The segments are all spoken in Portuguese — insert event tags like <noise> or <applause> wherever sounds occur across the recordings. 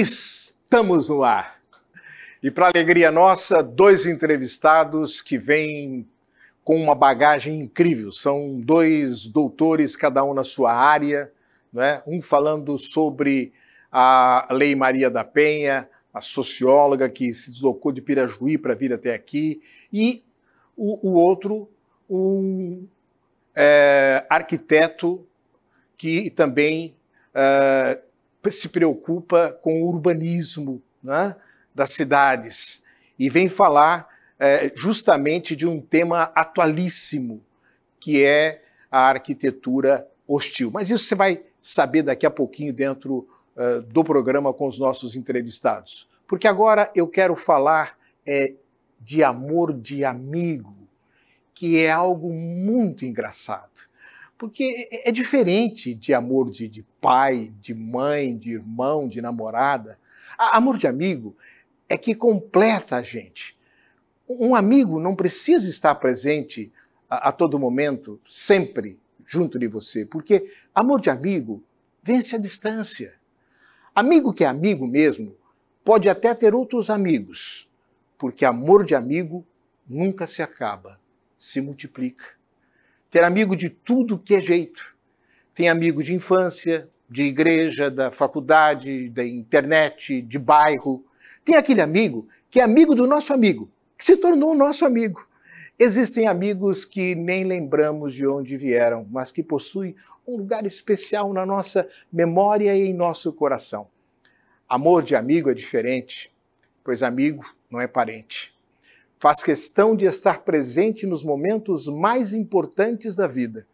Estamos no ar. E para alegria nossa, dois entrevistados que vêm com uma bagagem incrível. São dois doutores, cada um na sua área, né? um falando sobre a Lei Maria da Penha, a socióloga que se deslocou de Pirajuí para vir até aqui, e o, o outro, um é, arquiteto que também é, se preocupa com o urbanismo né, das cidades e vem falar é, justamente de um tema atualíssimo, que é a arquitetura hostil. Mas isso você vai saber daqui a pouquinho dentro uh, do programa com os nossos entrevistados. Porque agora eu quero falar é, de amor de amigo, que é algo muito engraçado. Porque é, é, é diferente de amor de, de pai, de mãe, de irmão, de namorada. amor de amigo é que completa a gente. Um amigo não precisa estar presente a, a todo momento, sempre junto de você, porque amor de amigo vence a distância. Amigo que é amigo mesmo pode até ter outros amigos, porque amor de amigo nunca se acaba, se multiplica ter amigo de tudo que é jeito. Tem amigo de infância, de igreja, da faculdade, da internet, de bairro. Tem aquele amigo que é amigo do nosso amigo, que se tornou nosso amigo. Existem amigos que nem lembramos de onde vieram, mas que possuem um lugar especial na nossa memória e em nosso coração. Amor de amigo é diferente, pois amigo não é parente. Faz questão de estar presente nos momentos mais importantes da vida.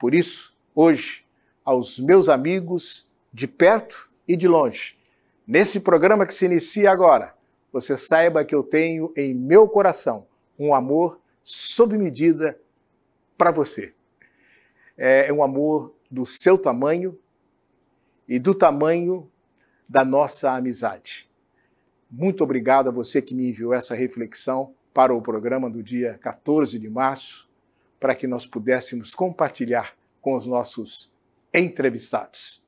Por isso, hoje, aos meus amigos de perto e de longe, nesse programa que se inicia agora, você saiba que eu tenho em meu coração um amor sob medida para você. É, é um amor do seu tamanho e do tamanho da nossa amizade. Muito obrigado a você que me enviou essa reflexão para o programa do dia 14 de março, para que nós pudéssemos compartilhar com os nossos entrevistados.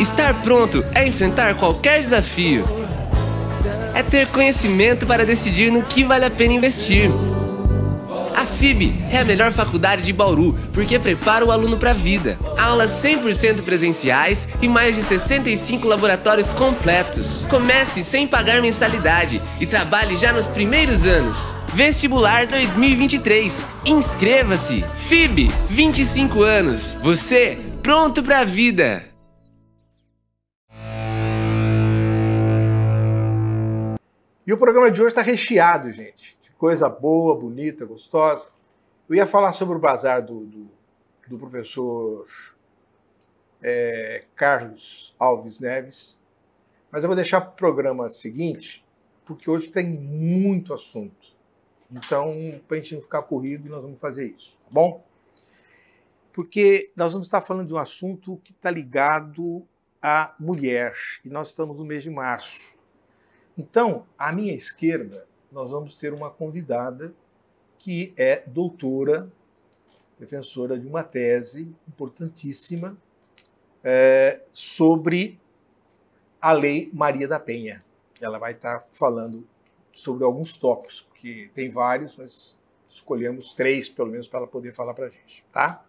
Estar pronto é enfrentar qualquer desafio. É ter conhecimento para decidir no que vale a pena investir a FIB é a melhor faculdade de Bauru porque prepara o aluno para a vida. Aulas 100% presenciais e mais de 65 laboratórios completos. Comece sem pagar mensalidade e trabalhe já nos primeiros anos. Vestibular 2023. Inscreva-se! FIB, 25 anos. Você pronto para a vida! E o programa de hoje está recheado, gente coisa boa, bonita, gostosa. Eu ia falar sobre o bazar do, do, do professor é, Carlos Alves Neves, mas eu vou deixar para o programa seguinte, porque hoje tem muito assunto. Então, para a gente não ficar corrido, nós vamos fazer isso, tá bom? Porque nós vamos estar falando de um assunto que está ligado à mulher, e nós estamos no mês de março. Então, à minha esquerda, nós vamos ter uma convidada que é doutora, defensora de uma tese importantíssima é, sobre a Lei Maria da Penha. Ela vai estar falando sobre alguns tópicos, porque tem vários, mas escolhemos três, pelo menos, para ela poder falar para a gente, tá?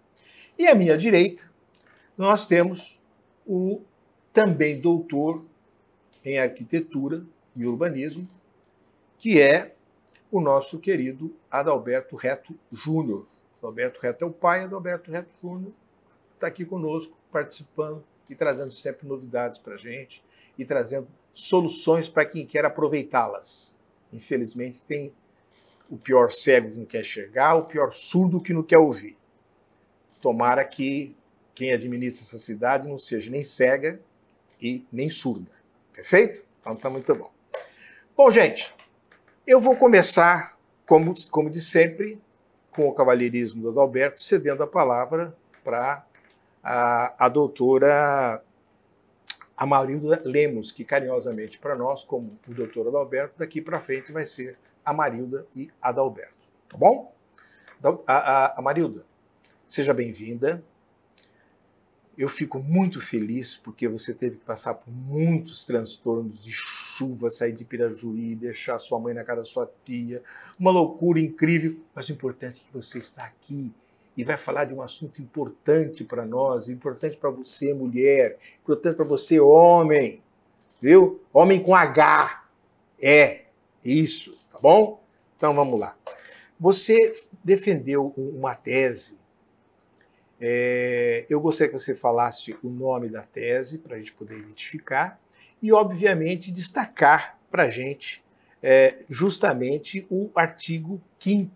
E à minha direita, nós temos o também doutor em arquitetura e urbanismo, que é o nosso querido Adalberto Reto Júnior. Adalberto Reto é o pai, Adalberto Reto Júnior está aqui conosco, participando e trazendo sempre novidades para a gente e trazendo soluções para quem quer aproveitá-las. Infelizmente, tem o pior cego que não quer enxergar, o pior surdo que não quer ouvir. Tomara que quem administra essa cidade não seja nem cega e nem surda. Perfeito? Então tá muito bom. Bom, gente, eu vou começar, como, como de sempre, com o cavalheirismo do Adalberto, cedendo a palavra para a, a doutora Amarilda Lemos, que carinhosamente para nós, como o doutor Adalberto, daqui para frente vai ser Amarilda e Adalberto. Tá bom? Então, a, Amarilda, seja bem-vinda. Eu fico muito feliz porque você teve que passar por muitos transtornos de chuva, sair de Pirajuí, deixar sua mãe na casa da sua tia, uma loucura incrível, mas o importante é que você está aqui e vai falar de um assunto importante para nós, importante para você, mulher, importante para você, homem, viu? Homem com H. É, isso, tá bom? Então vamos lá. Você defendeu uma tese é, eu gostaria que você falasse o nome da tese para a gente poder identificar e, obviamente, destacar para a gente é, justamente o artigo 5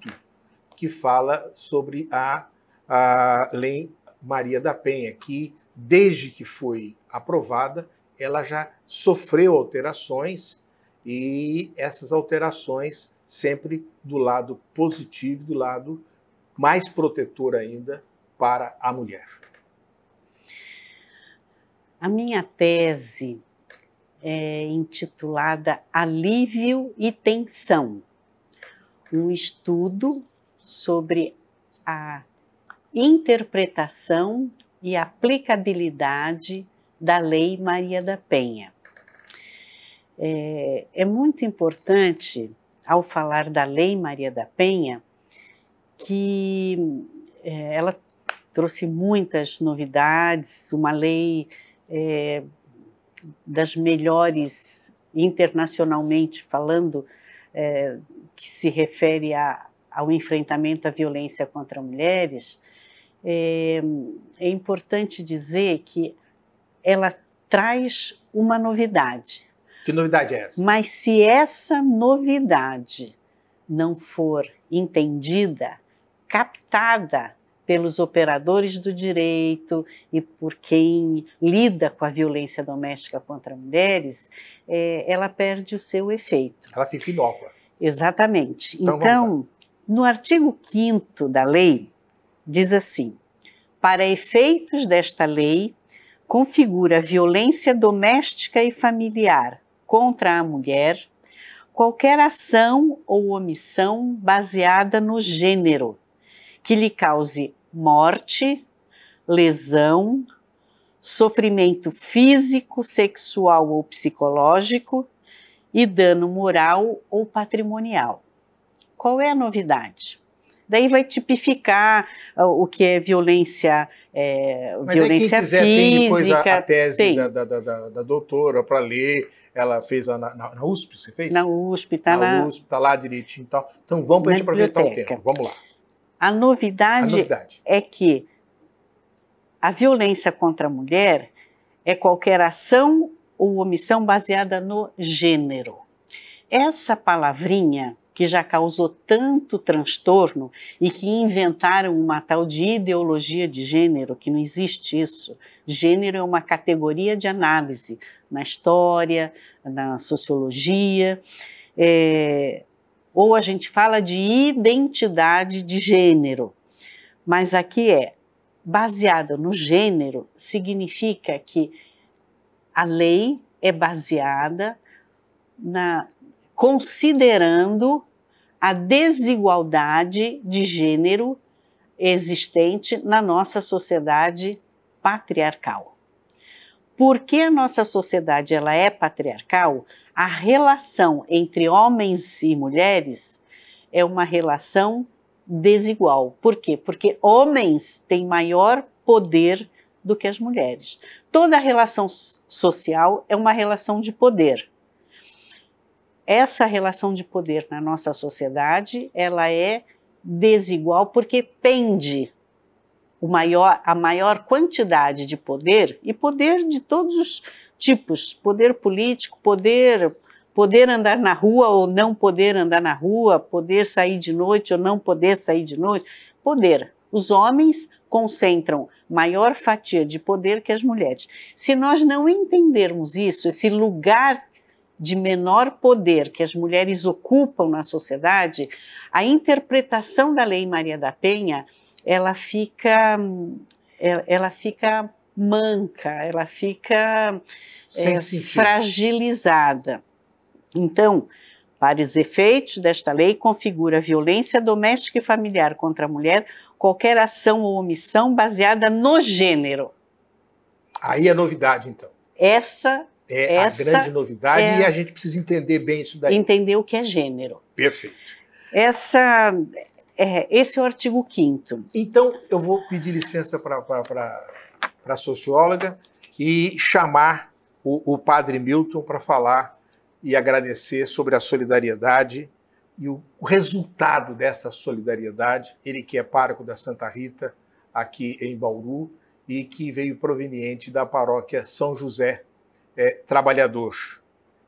que fala sobre a, a Lei Maria da Penha, que desde que foi aprovada, ela já sofreu alterações e essas alterações sempre do lado positivo, do lado mais protetor ainda para a mulher? A minha tese é intitulada Alívio e Tensão, um estudo sobre a interpretação e aplicabilidade da Lei Maria da Penha. É, é, muito importante, ao falar da Lei Maria da Penha, que é, ela trouxe muitas novidades, uma lei é, das melhores internacionalmente falando, é, que se refere a, ao enfrentamento à violência contra mulheres, é, é importante dizer que ela traz uma novidade. Que novidade é essa? Mas se essa novidade não for entendida, captada pelos operadores do direito e por quem lida com a violência doméstica contra mulheres, é, ela perde o seu efeito. Ela fica inócua. Exatamente. Então, então no artigo 5 da lei, diz assim: para efeitos desta lei, configura violência doméstica e familiar contra a mulher qualquer ação ou omissão baseada no gênero que lhe cause morte, lesão, sofrimento físico, sexual ou psicológico e dano moral ou patrimonial. Qual é a novidade? Daí vai tipificar ah, o que é violência, é, Mas violência aí quem quiser, física. Tem depois a, a tese da, da, da, da, doutora para ler. Ela fez a, na, na, USP, você fez? Na USP, tá na, na USP, tá lá direitinho e tal. Então vamos para a gente aproveitar o tempo. Vamos lá. A novidade, a novidade, é que a violência contra a mulher é qualquer ação ou omissão baseada no gênero. Essa palavrinha que já causou tanto transtorno e que inventaram uma tal de ideologia de gênero, que não existe isso. Gênero é uma categoria de análise na história, na sociologia. É, ou a gente fala de identidade de gênero. Mas aqui é baseada no gênero significa que a lei é baseada na considerando a desigualdade de gênero existente na nossa sociedade patriarcal. Por que a nossa sociedade ela é patriarcal? a relação entre homens e mulheres é uma relação desigual. Por quê? Porque homens têm maior poder do que as mulheres. Toda relação social é uma relação de poder. Essa relação de poder na nossa sociedade, ela é desigual porque pende maior, a maior quantidade de poder e poder de todos os tipos: poder político, poder poder andar na rua ou não poder andar na rua, poder sair de noite ou não poder sair de noite. Poder. Os homens concentram maior fatia de poder que as mulheres. Se nós não entendermos isso, esse lugar de menor poder que as mulheres ocupam na sociedade, a interpretação da Lei Maria da Penha, ela fica ela fica manca, ela fica é, fragilizada. Então, para os efeitos desta lei, configura violência doméstica e familiar contra a mulher qualquer ação ou omissão baseada no gênero. Aí é novidade, então. Essa é essa a grande novidade é... e a gente precisa entender bem isso daí. Entender o que é gênero. Perfeito. Essa, é, esse é o artigo 5 Então, eu vou pedir licença para para socióloga, e chamar o, o padre Milton para falar e agradecer sobre a solidariedade e o, o resultado dessa solidariedade. Ele que é pároco da Santa Rita, aqui em Bauru, e que veio proveniente da paróquia São José é, Trabalhador,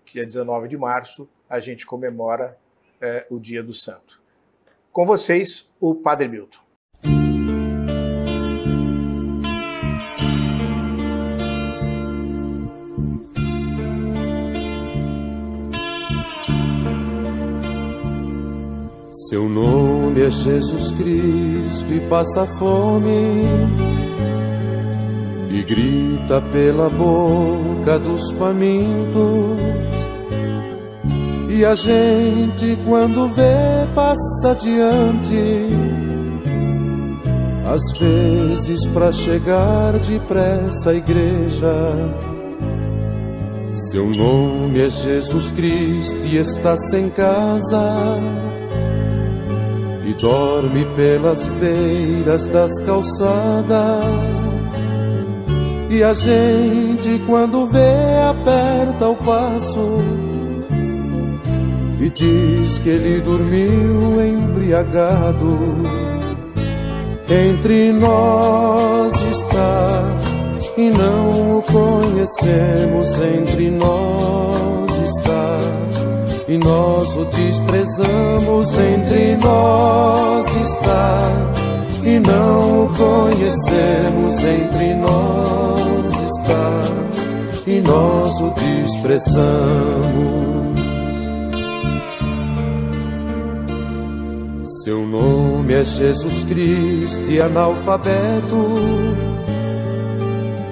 que dia 19 de março a gente comemora é, o Dia do Santo. Com vocês, o Padre Milton. nome é Jesus Cristo e passa fome e grita pela boca dos famintos. E a gente, quando vê, passa adiante. Às vezes, para chegar depressa à igreja, seu nome é Jesus Cristo e está sem casa dorme pelas beiras das calçadas. E a gente, quando vê, aperta o passo e diz que ele dormiu embriagado. Entre nós está e não o conhecemos, entre nós está e nós o desprezamos. Entre nós está e não o conhecemos. Entre nós está e nós o desprezamos. Seu nome é Jesus Cristo, analfabeto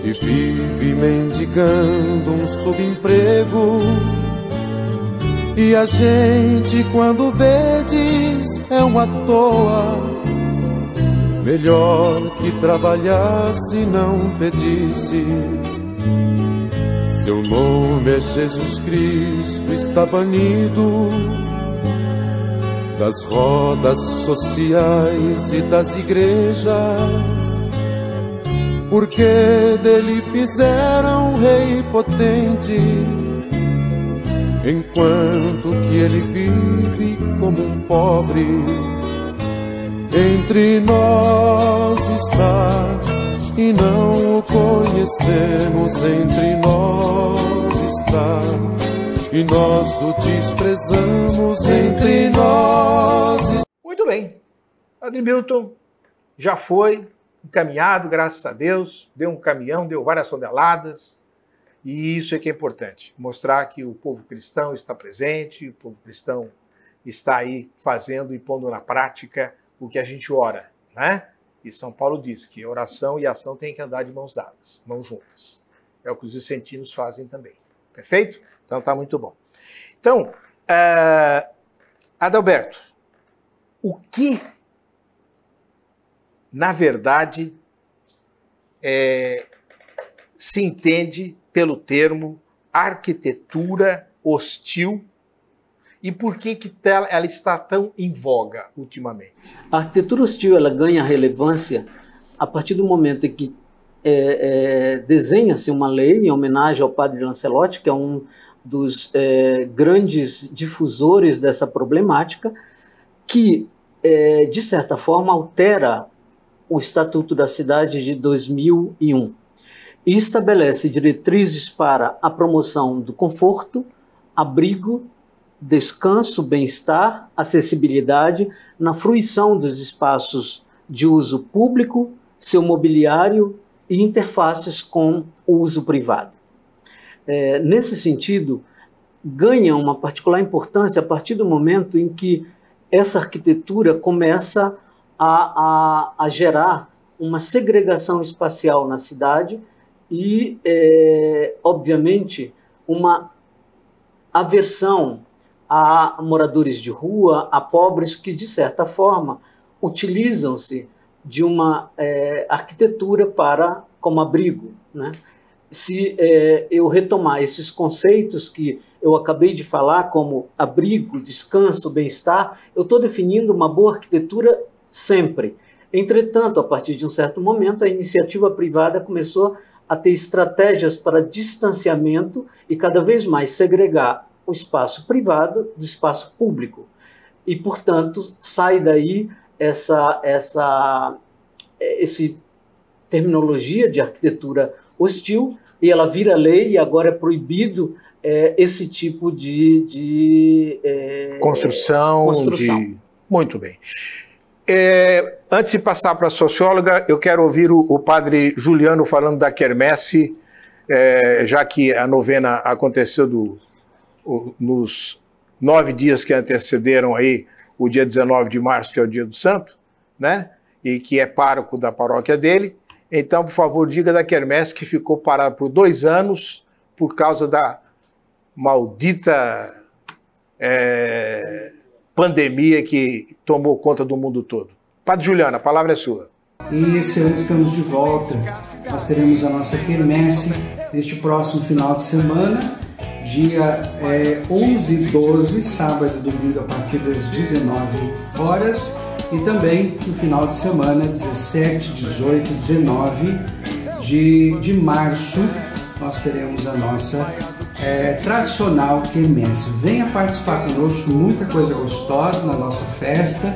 e vive mendigando um subemprego e a gente quando vê diz é uma toa. Melhor que trabalhasse não pedisse. Seu nome é Jesus Cristo, está banido das rodas sociais e das igrejas. Porque dele fizeram um rei potente enquanto que ele vive como um pobre. Entre nós está e não o conhecemos. Entre nós está e nós o desprezamos. Entre nós. Muito bem, Milton já foi encaminhado, graças a Deus. Deu um caminhão, deu várias toneladas e isso é que é importante, mostrar que o povo cristão está presente, o povo cristão está aí fazendo e pondo na prática o que a gente ora, né? E São Paulo diz que oração e ação têm que andar de mãos dadas, mãos juntas. É o que os vicentinos fazem também. Perfeito? Então tá muito bom. Então, uh, Adalberto, o que, na verdade, é, se entende pelo termo arquitetura hostil e por que, que ela está tão em voga ultimamente? A arquitetura hostil ela ganha relevância a partir do momento em que é, é, desenha-se uma lei em homenagem ao padre Lancelotti, que é um dos é, grandes difusores dessa problemática, que, é, de certa forma, altera o Estatuto da Cidade de 2001 e estabelece diretrizes para a promoção do conforto, abrigo, descanso, bem-estar, acessibilidade na fruição dos espaços de uso público, seu mobiliário e interfaces com o uso privado. É, nesse sentido, ganha uma particular importância a partir do momento em que essa arquitetura começa a, a, a gerar uma segregação espacial na cidade e, é, obviamente, uma aversão a moradores de rua, a pobres que, de certa forma, utilizam-se de uma é, arquitetura para como abrigo. Né? Se é, eu retomar esses conceitos que eu acabei de falar, como abrigo, descanso, bem-estar, eu estou definindo uma boa arquitetura sempre. Entretanto, a partir de um certo momento, a iniciativa privada começou a ter estratégias para distanciamento e cada vez mais segregar o espaço privado do espaço público. E, portanto, sai daí essa, essa esse terminologia de arquitetura hostil e ela vira lei e agora é proibido é, esse tipo de, de é, construção, construção. De... Muito bem. É, antes de passar para a socióloga, eu quero ouvir o, o padre Juliano falando da quermesse, é, já que a novena aconteceu do, o, nos nove dias que antecederam aí o dia 19 de março, que é o dia do santo, né? E que é pároco da paróquia dele. Então, por favor, diga da quermesse que ficou parada por dois anos por causa da maldita é, pandemia que tomou conta do mundo todo. Padre Juliana, a palavra é sua. E esse ano estamos de volta. Nós teremos a nossa quermesse neste próximo final de semana, dia é, 11 e 12, sábado e domingo, a partir das 19 horas. E também no final de semana, 17, 18, 19 de, de março, nós teremos a nossa é, tradicional queimense Venha participar conosco, muita coisa gostosa na nossa festa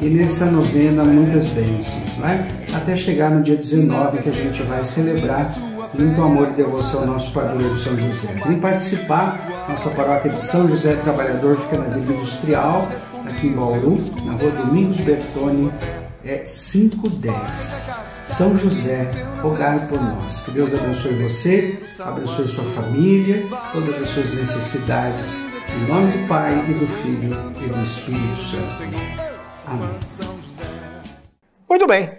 e nessa novena muitas bênçãos, né? Até chegar no dia 19 que a gente vai celebrar muito amor e devoção ao nosso padroeiro São José. Vem participar, nossa paróquia de São José Trabalhador fica na Vila Industrial, aqui em Bauru, na rua Domingos Bertoni, é 510. São José, rogai por nós. Que Deus abençoe você, abençoe sua família, todas as suas necessidades. Em nome do Pai e do Filho e do Espírito Santo. Amém. Muito bem.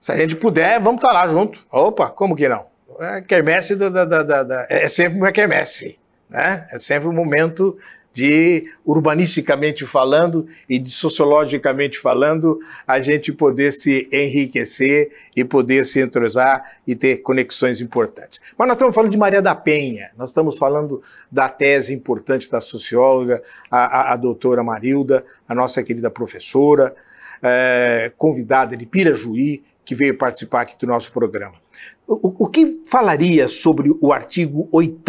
Se a gente puder, vamos estar lá junto. Opa, como que não? É quermesse da, da, da, da é sempre uma quermesse, né? É sempre um momento de urbanisticamente falando e de sociologicamente falando, a gente poder se enriquecer e poder se entrosar e ter conexões importantes. Mas nós estamos falando de Maria da Penha, nós estamos falando da tese importante da socióloga, a, a, a doutora Marilda, a nossa querida professora, é, convidada de Pirajuí, que veio participar aqui do nosso programa. O, o que falaria sobre o artigo 8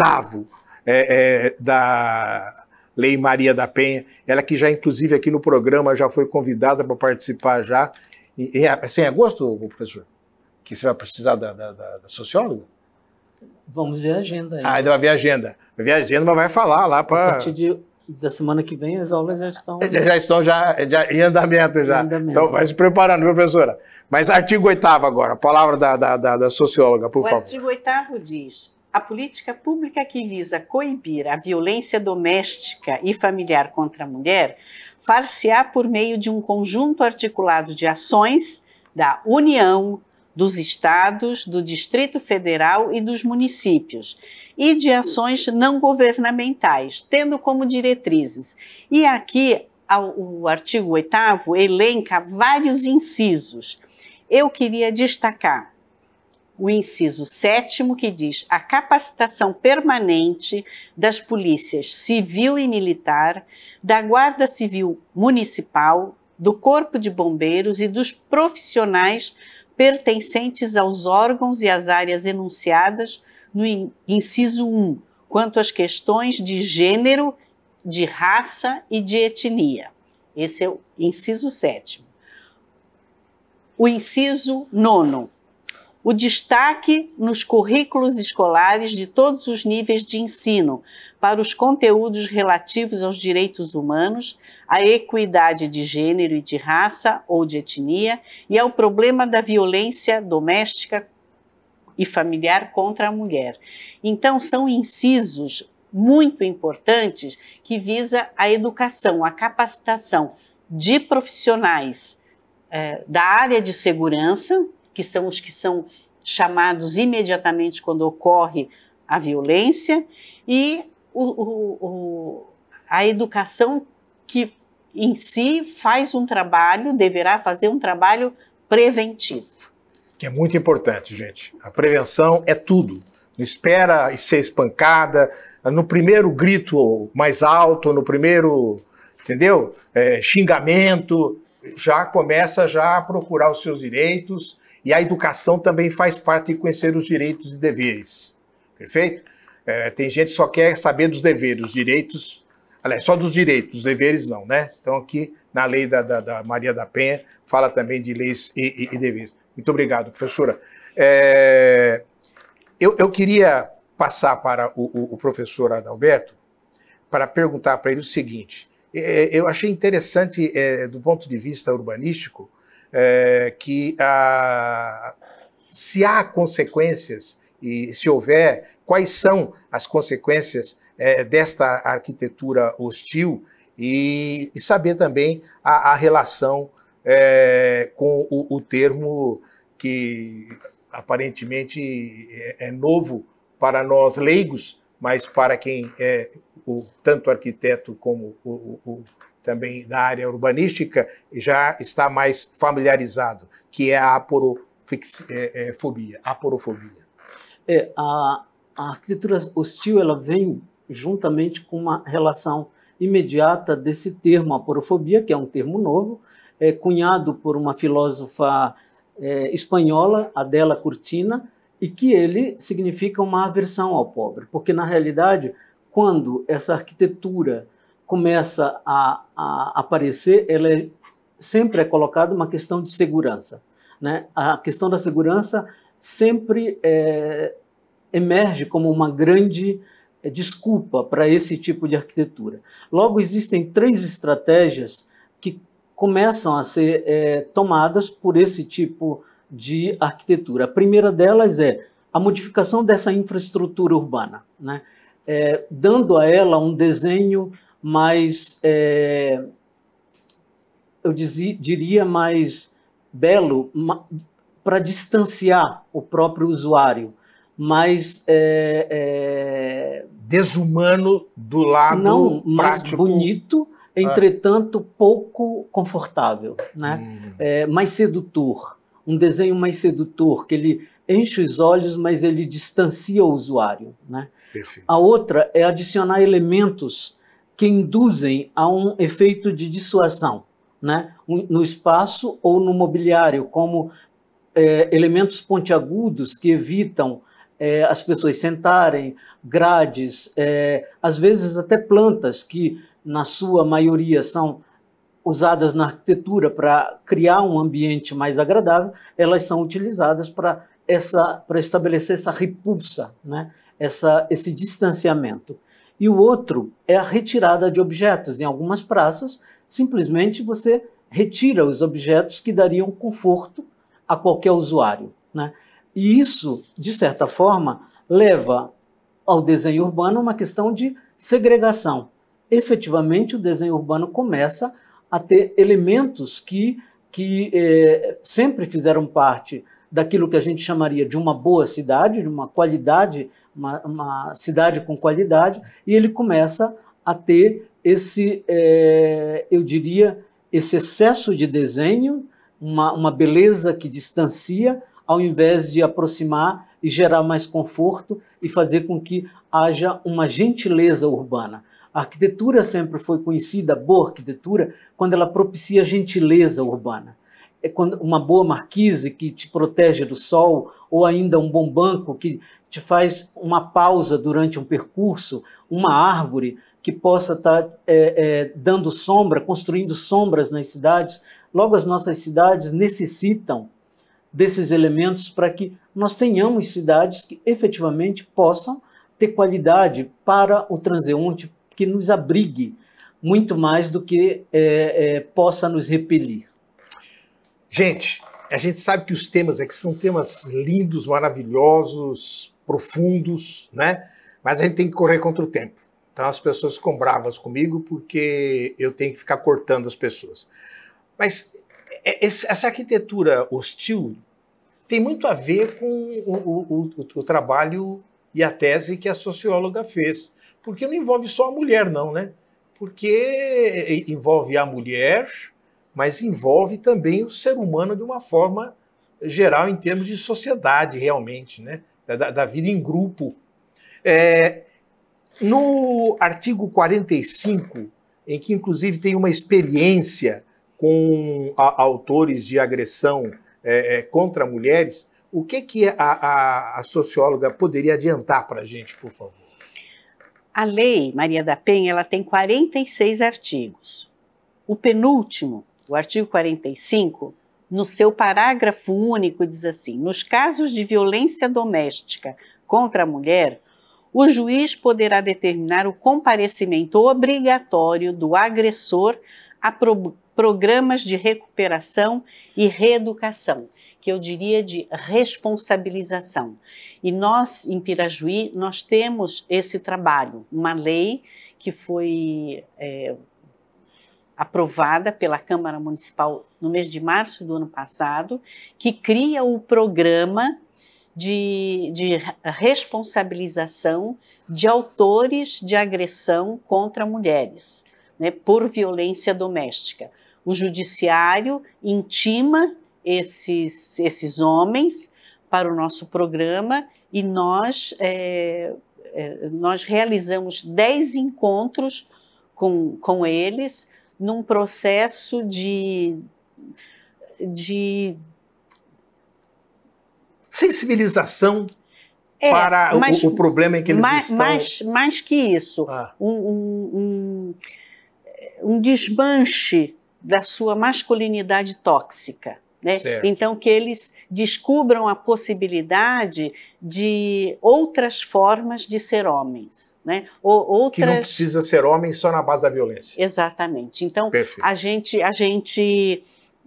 é, é, da Lei Maria da Penha, ela que já, inclusive, aqui no programa já foi convidada para participar já. E, e, é, agosto, professor? Que você vai precisar da, da, da, da socióloga? Vamos ver a agenda ainda. Ah, ainda vai ver a agenda. Vai ver a agenda, mas vai falar lá para. A partir de, da semana que vem as aulas já estão. Já, já estão já, já, em andamento já. andamento. Então vai se preparando, professora. Mas artigo 8 agora, a palavra da, da, da, da socióloga, por o favor. O artigo 8 diz a política pública que visa coibir a violência doméstica e familiar contra a mulher far-se-á por meio de um conjunto articulado de ações da União, dos estados, do Distrito Federal e dos municípios, e de ações não governamentais, tendo como diretrizes. E aqui o artigo 8 elenca vários incisos. Eu queria destacar o inciso sétimo que diz a capacitação permanente das polícias civil e militar, da Guarda Civil Municipal, do Corpo de Bombeiros e dos profissionais pertencentes aos órgãos e às áreas enunciadas no inciso 1, quanto às questões de gênero, de raça e de etnia. Esse é o inciso sétimo. O inciso nono o destaque nos currículos escolares de todos os níveis de ensino para os conteúdos relativos aos direitos humanos, à equidade de gênero e de raça ou de etnia e ao problema da violência doméstica e familiar contra a mulher. Então, são incisos muito importantes que visa a educação, a capacitação de profissionais eh, da área de segurança, que são os que são chamados imediatamente quando ocorre a violência, e o, o, o, a educação que em si faz um trabalho, deverá fazer um trabalho preventivo. Que é muito importante, gente. A prevenção é tudo. Não espera ser espancada no primeiro grito mais alto, no primeiro, entendeu? É, xingamento, já começa já a procurar os seus direitos e a educação também faz parte de conhecer os direitos e deveres. Perfeito? É, tem gente que só quer saber dos deveres, os direitos. Aliás, só dos direitos, os deveres não, né? Então, aqui na lei da, da, da Maria da Penha, fala também de leis e, e, e deveres. Muito obrigado, professora. É, eu, eu, queria passar para o, o professor Adalberto para perguntar para ele o seguinte: é, eu achei interessante, é, do ponto de vista urbanístico, é, que a, se há consequências e se houver, quais são as consequências é, desta arquitetura hostil e, e saber também a, a relação é, com o, o, termo que aparentemente é, é, novo para nós leigos, mas para quem é o, tanto arquiteto como o, o, também da área urbanística já está mais familiarizado, que é a aporofobia. É, é, aporofobia. É, a, a arquitetura hostil ela vem juntamente com uma relação imediata desse termo aporofobia, que é um termo novo, é, cunhado por uma filósofa é, espanhola, Adela Cortina, e que ele significa uma aversão ao pobre, porque na realidade, quando essa arquitetura começa a, a aparecer, ela é, sempre é colocada uma questão de segurança. Né? A questão da segurança sempre é, emerge como uma grande é, desculpa para esse tipo de arquitetura. Logo, existem três estratégias que começam a ser é, tomadas por esse tipo de arquitetura. A primeira delas é a modificação dessa infraestrutura urbana, né? É, dando a ela um desenho mais, é, eu dizia, diria, mais belo para distanciar o próprio usuário, mais é, é, desumano do lado não, prático. mais bonito, ah. entretanto pouco confortável, né? Hum. É, mais sedutor, um desenho mais sedutor que ele enche os olhos, mas ele distancia o usuário, né? Perfeito. A outra é adicionar elementos que induzem a um efeito de dissuasão né? no espaço ou no mobiliário, como é, elementos pontiagudos que evitam é, as pessoas sentarem, grades, é, às vezes até plantas que, na sua maioria, são usadas na arquitetura para criar um ambiente mais agradável, elas são utilizadas para essa para estabelecer essa repulsa, né? essa, esse distanciamento e o outro é a retirada de objetos. Em algumas praças, simplesmente você retira os objetos que dariam conforto a qualquer usuário. Né? E isso, de certa forma, leva ao desenho urbano uma questão de segregação. Efetivamente, o desenho urbano começa a ter elementos que, que eh, sempre fizeram parte daquilo que a gente chamaria de uma boa cidade, de uma qualidade uma, uma cidade com qualidade, e ele começa a ter esse, é, eu diria, esse excesso de desenho, uma, uma beleza que distancia, ao invés de aproximar e gerar mais conforto e fazer com que haja uma gentileza urbana. A arquitetura sempre foi conhecida, boa arquitetura, quando ela propicia gentileza urbana. É quando uma boa marquise que te protege do sol, ou ainda um bom banco que te faz uma pausa durante um percurso, uma árvore que possa estar tá, é, é, dando sombra, construindo sombras nas cidades. Logo, as nossas cidades necessitam desses elementos para que nós tenhamos cidades que efetivamente possam ter qualidade para o transeunte, que nos abrigue muito mais do que é, é possa nos repelir. Gente, a gente sabe que os temas aqui são temas lindos, maravilhosos, profundos, né? Mas a gente tem que correr contra o tempo. Então as pessoas ficam bravas comigo porque eu tenho que ficar cortando as pessoas. Mas é, é, essa arquitetura hostil tem muito a ver com o, o, o, o trabalho e a tese que a socióloga fez. Porque não envolve só a mulher, não, né? Porque envolve a mulher, mas envolve também o ser humano de uma forma geral em termos de sociedade, realmente, né? da, da vida em grupo. É, no artigo 45, em que inclusive tem uma experiência com a, autores de agressão é, é contra mulheres, o que, que é a, a, a socióloga poderia adiantar para a gente, por favor? A lei Maria da Penha ela tem 46 artigos. O penúltimo, o artigo 45, no seu parágrafo único, diz assim: nos casos de violência doméstica contra a mulher, o juiz poderá determinar o comparecimento obrigatório do agressor a pro programas de recuperação e reeducação, que eu diria de responsabilização. E nós, em Pirajuí, nós temos esse trabalho, uma lei que foi. É, aprovada pela Câmara Municipal no mês de março do ano passado, que cria o programa de, de responsabilização de autores de agressão contra mulheres, né, por violência doméstica. O judiciário intima esses, esses homens para o nosso programa e nós, é, é nós realizamos 10 encontros com, com eles num processo de, de sensibilização é, para mas, o, o, problema em que eles mais, estão. Mais, mais que isso, ah. um, um, um, um desmanche da sua masculinidade tóxica. Né? Então, que eles descubram a possibilidade de outras formas de ser homens. Né? Ou, outras... Que não precisa ser homem só na base da violência. Exatamente. Então, a gente, a gente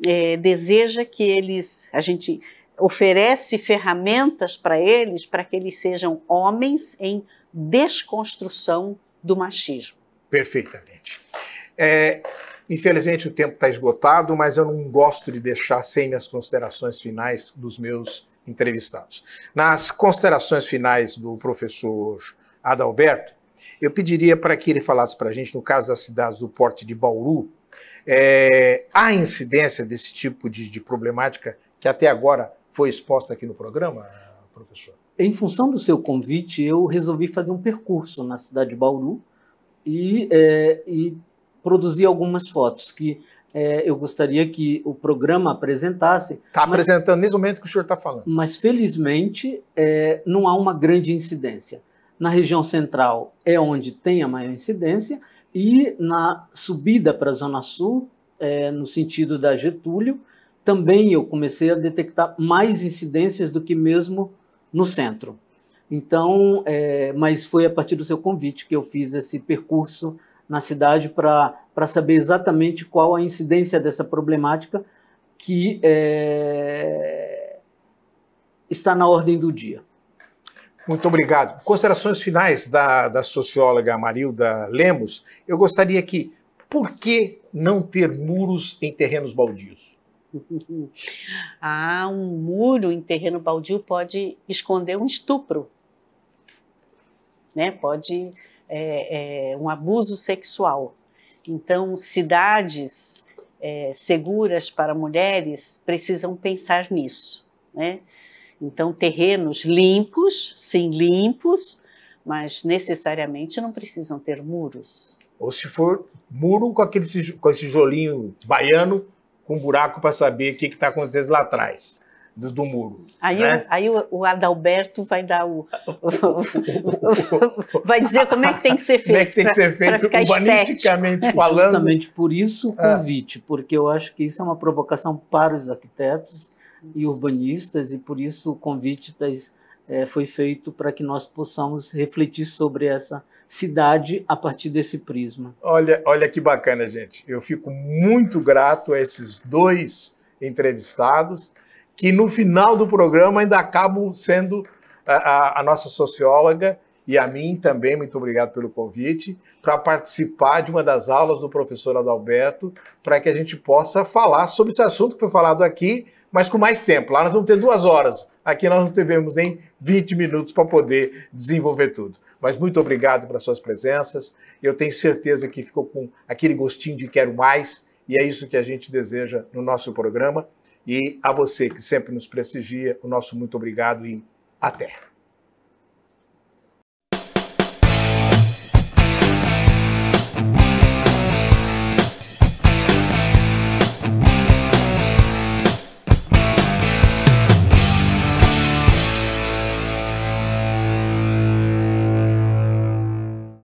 é, deseja que eles. A gente oferece ferramentas para eles para que eles sejam homens em desconstrução do machismo. Perfeitamente. É, Infelizmente o tempo está esgotado, mas eu não gosto de deixar sem minhas considerações finais dos meus entrevistados. Nas considerações finais do professor Adalberto, eu pediria para que ele falasse para a gente, no caso das cidades do porte de Bauru, é, há incidência desse tipo de, de problemática que até agora foi exposta aqui no programa, professor? Em função do seu convite, eu resolvi fazer um percurso na cidade de Bauru e, é, e produzi algumas fotos que é, eu gostaria que o programa apresentasse. Está apresentando nesse momento que o senhor está falando. Mas, felizmente, é, não há uma grande incidência. Na região central é onde tem a maior incidência, e na subida para a Zona Sul, é, no sentido da Getúlio, também eu comecei a detectar mais incidências do que mesmo no centro. Então, é, mas foi a partir do seu convite que eu fiz esse percurso na cidade para saber exatamente qual a incidência dessa problemática que é, está na ordem do dia. Muito obrigado. Considerações finais da, da socióloga Marilda Lemos. Eu gostaria que, por que não ter muros em terrenos baldios? <laughs> ah, um muro em terreno baldio pode esconder um estupro, né? Pode é, é, um abuso sexual. Então, cidades é, seguras para mulheres precisam pensar nisso. Né? Então, terrenos limpos, sim, limpos, mas necessariamente não precisam ter muros. Ou se for muro com aquele com esse tijolinho baiano, com um buraco para saber o que está acontecendo lá atrás do, do muro. Aí, né? o, aí o, o, Adalberto vai dar o, vai dizer como é que tem que ser feito. Como é que tem que ser feito urbanisticamente é, falando. Justamente por isso o ah. convite, porque eu acho que isso é uma provocação para os arquitetos e urbanistas, e por isso o convite das, é, foi feito para que nós possamos refletir sobre essa cidade a partir desse prisma. Olha, olha que bacana, gente. Eu fico muito grato a esses dois entrevistados que no final do programa ainda acabo sendo a, a, a nossa socióloga e a mim também, muito obrigado pelo convite, para participar de uma das aulas do professor Adalberto, para que a gente possa falar sobre esse assunto que foi falado aqui, mas com mais tempo. Lá nós vamos ter duas horas, aqui nós não tivemos nem 20 minutos para poder desenvolver tudo. Mas muito obrigado pelas suas presenças, eu tenho certeza que ficou com aquele gostinho de quero mais, e é isso que a gente deseja no nosso programa. E a você que sempre nos prestigia, o nosso muito obrigado e até.